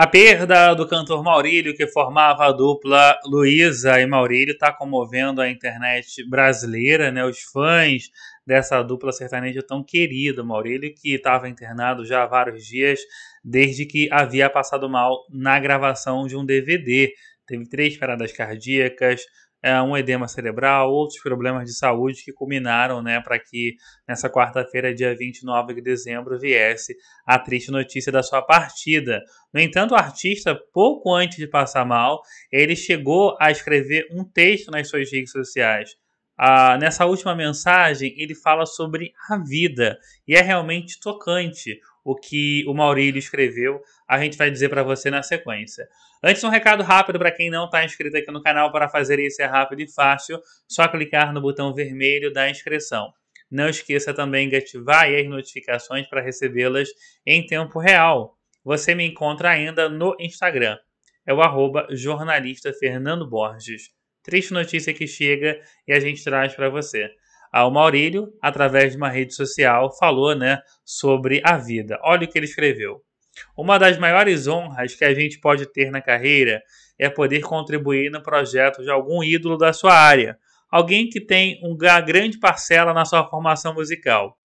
A perda do cantor Maurílio, que formava a dupla Luísa e Maurílio, está comovendo a internet brasileira, né? Os fãs dessa dupla sertaneja tão querida, Maurílio, que estava internado já há vários dias, desde que havia passado mal na gravação de um DVD. Teve três paradas cardíacas, é, um edema cerebral, outros problemas de saúde que culminaram né, para que nessa quarta-feira, dia 29 de dezembro, viesse a triste notícia da sua partida. No entanto, o artista, pouco antes de passar mal, ele chegou a escrever um texto nas suas redes sociais ah, nessa última mensagem, ele fala sobre a vida e é realmente tocante o que o Maurílio escreveu. A gente vai dizer para você na sequência. Antes, um recado rápido para quem não está inscrito aqui no canal. Para fazer isso é rápido e fácil, só clicar no botão vermelho da inscrição. Não esqueça também de ativar as notificações para recebê-las em tempo real. Você me encontra ainda no Instagram. É o jornalista Fernando Borges. Triste notícia que chega e a gente traz para você. Ah, o Maurílio, através de uma rede social, falou né, sobre a vida. Olha o que ele escreveu. Uma das maiores honras que a gente pode ter na carreira é poder contribuir no projeto de algum ídolo da sua área, alguém que tem uma grande parcela na sua formação musical.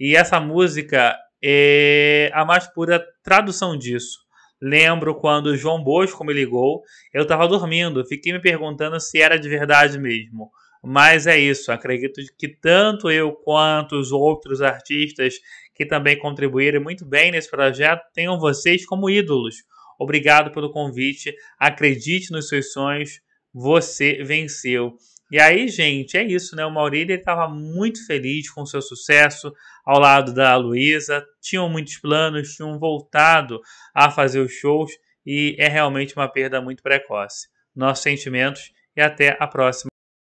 E essa música é a mais pura tradução disso. Lembro quando João Bosco me ligou, eu estava dormindo, fiquei me perguntando se era de verdade mesmo. Mas é isso, acredito que tanto eu quanto os outros artistas que também contribuíram muito bem nesse projeto tenham vocês como ídolos. Obrigado pelo convite, acredite nos seus sonhos, você venceu. E aí, gente, é isso, né? O Maurílio estava muito feliz com o seu sucesso ao lado da Luísa. Tinham muitos planos, tinham voltado a fazer os shows e é realmente uma perda muito precoce. Nossos sentimentos e até a próxima.